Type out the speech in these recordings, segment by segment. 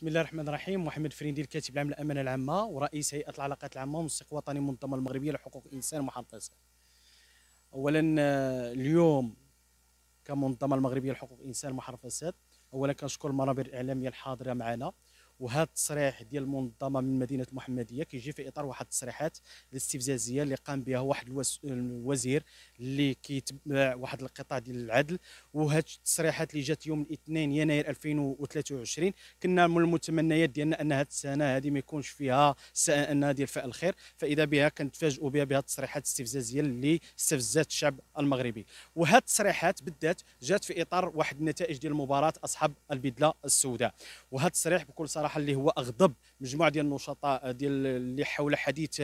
بسم الله الرحمن الرحيم محمد فريندي الكاتب العام للامانه العامه ورئيس هيئه العلاقات العامه والمنسق الوطني المنظمه المغربيه لحقوق الانسان ومحافظتها اولا اليوم كمنظمه المغربيه لحقوق الانسان ومحافظتها اولا كنشكر المنابر الاعلاميه الحاضره معنا وهذا التصريح ديال المنظمه من مدينه المحمديه كيجي في اطار واحد التصريحات الاستفزازيه اللي قام بها واحد الوزير اللي كيتبع واحد القطاع ديال العدل وهاد التصريحات اللي جات يوم الاثنين يناير 2023 كنا من المتمنيات ديالنا ان هاد السنه هذه ما يكونش فيها سنه ديال فاء الخير فاذا بها كنتفاجئوا بها بهاد التصريحات الاستفزازيه اللي استفزت الشعب المغربي وهاد التصريحات بالذات جات في اطار واحد النتائج ديال مباراه اصحاب البدله السوداء وهاد التصريح بكل صراحه صراحه اللي هو اغضب مجموعه ديال النشطاء ديال اللي حول حديث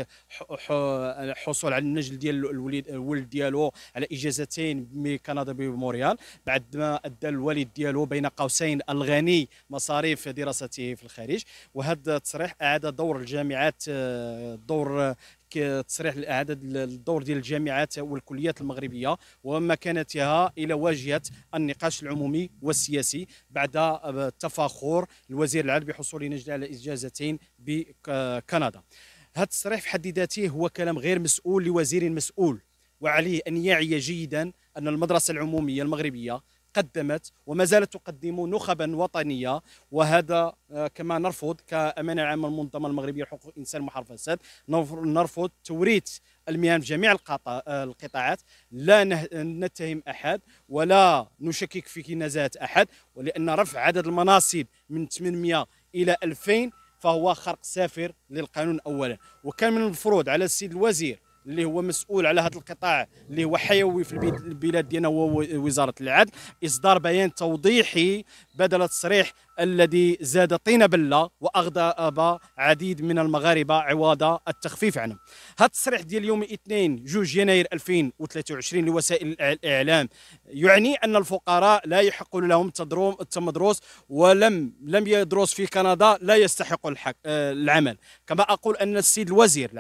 حصول على النجل ديال الوليد الولد ديالو على اجازتين من كندا بموريال بعد ما ادى الوالد ديالو بين قوسين الغني مصاريف دراسته في الخارج وهذا التصريح اعاد دور الجامعات آه، دور تصريح اعاده الدور ديال الجامعات والكليات المغربيه ومكانتها الى واجهه النقاش العمومي والسياسي بعد تفاخر الوزير العدل بحصول نجد على اجازتين بكندا هذا التصريح في حد ذاته هو كلام غير مسؤول لوزير مسؤول وعليه ان يعي جيدا ان المدرسه العموميه المغربيه قدمت وما زالت تقدم نخبا وطنيه وهذا آه، كما نرفض كامانه عامه المنظمه المغربيه لحقوق الانسان ومحاربه الفساد نرفض توريث المهن في جميع آه، القطاعات لا نتهم احد ولا نشكك في نزاهه احد ولان رفع عدد المناصب من 800 الى 2000 فهو خرق سافر للقانون اولا وكان من المفروض على السيد الوزير اللي هو مسؤول على هذا القطاع اللي هو حيوي في البلاد ديالنا هو وزاره العدل اصدار بيان توضيحي بدل تصريح الذي زاد طين بله واغضب عديد من المغاربه عوض التخفيف عنه هذا التصريح ديال يوم الاثنين 2 يناير 2023 لوسائل الاعلام يعني ان الفقراء لا يحق لهم التمدروس ولم لم يدرس في كندا لا يستحق آه، العمل كما اقول ان السيد الوزير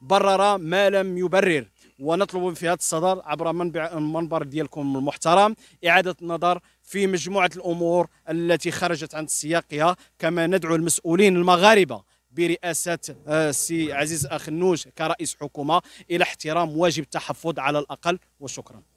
برر ما لم يبرر ونطلب في هذا الصدد عبر منبع المنبر ديالكم المحترم إعادة النظر في مجموعة الأمور التي خرجت عن سياقها كما ندعو المسؤولين المغاربة برئاسة السي آه، عزيز اخنوج كرئيس حكومة إلى احترام واجب التحفظ على الأقل وشكرا